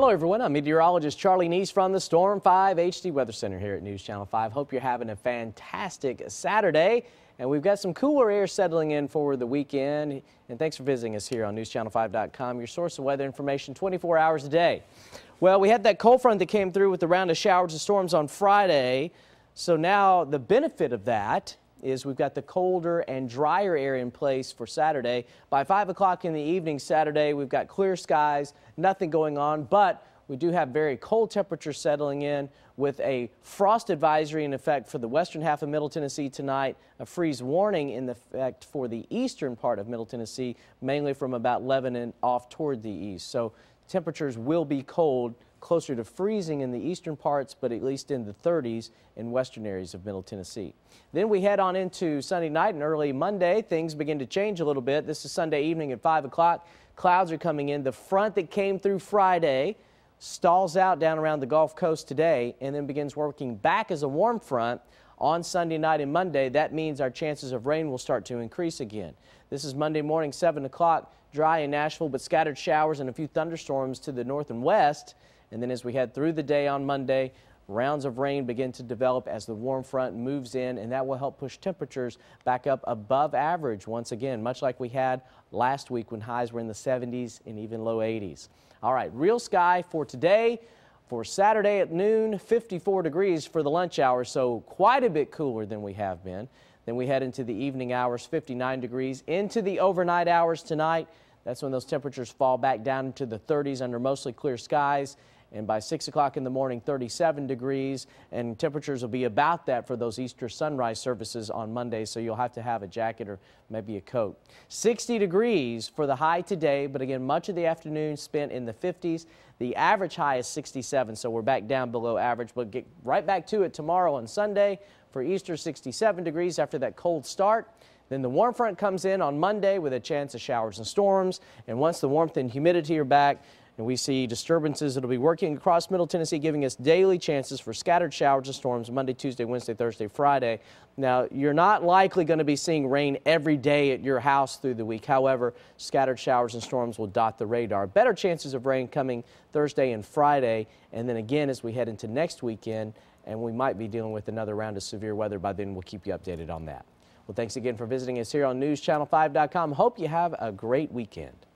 Hello, everyone. I'm meteorologist Charlie Neese from the Storm 5 HD Weather Center here at News Channel 5. Hope you're having a fantastic Saturday. And we've got some cooler air settling in for the weekend. And thanks for visiting us here on NewsChannel5.com, your source of weather information 24 hours a day. Well, we had that cold front that came through with a round of showers and storms on Friday. So now the benefit of that is we've got the colder and drier air in place for Saturday. By 5 o'clock in the evening Saturday, we've got clear skies, nothing going on, but we do have very cold temperatures settling in with a frost advisory in effect for the western half of Middle Tennessee tonight, a freeze warning in effect for the eastern part of Middle Tennessee, mainly from about Lebanon off toward the east. So temperatures will be cold closer to freezing in the eastern parts, but at least in the 30s in western areas of middle Tennessee. Then we head on into Sunday night and early Monday. Things begin to change a little bit. This is Sunday evening at 5 o'clock. Clouds are coming in. The front that came through Friday stalls out down around the Gulf Coast today and then begins working back as a warm front on Sunday night and Monday. That means our chances of rain will start to increase again. This is Monday morning, 7 o'clock, dry in Nashville, but scattered showers and a few thunderstorms to the north and west. And then as we head through the day on Monday, Rounds of rain begin to develop as the warm front moves in, and that will help push temperatures back up above average once again, much like we had last week when highs were in the 70s and even low 80s. All right, real sky for today. For Saturday at noon, 54 degrees for the lunch hour, so quite a bit cooler than we have been. Then we head into the evening hours, 59 degrees, into the overnight hours tonight. That's when those temperatures fall back down into the 30s under mostly clear skies. And by 6 o'clock in the morning, 37 degrees. And temperatures will be about that for those Easter sunrise services on Monday. So you'll have to have a jacket or maybe a coat. 60 degrees for the high today. But again, much of the afternoon spent in the 50s. The average high is 67, so we're back down below average. But get right back to it tomorrow on Sunday for Easter, 67 degrees after that cold start. Then the warm front comes in on Monday with a chance of showers and storms. And once the warmth and humidity are back, and we see disturbances that will be working across Middle Tennessee, giving us daily chances for scattered showers and storms Monday, Tuesday, Wednesday, Thursday, Friday. Now, you're not likely going to be seeing rain every day at your house through the week. However, scattered showers and storms will dot the radar. Better chances of rain coming Thursday and Friday. And then again, as we head into next weekend, and we might be dealing with another round of severe weather by then. We'll keep you updated on that. Well, thanks again for visiting us here on NewsChannel5.com. Hope you have a great weekend.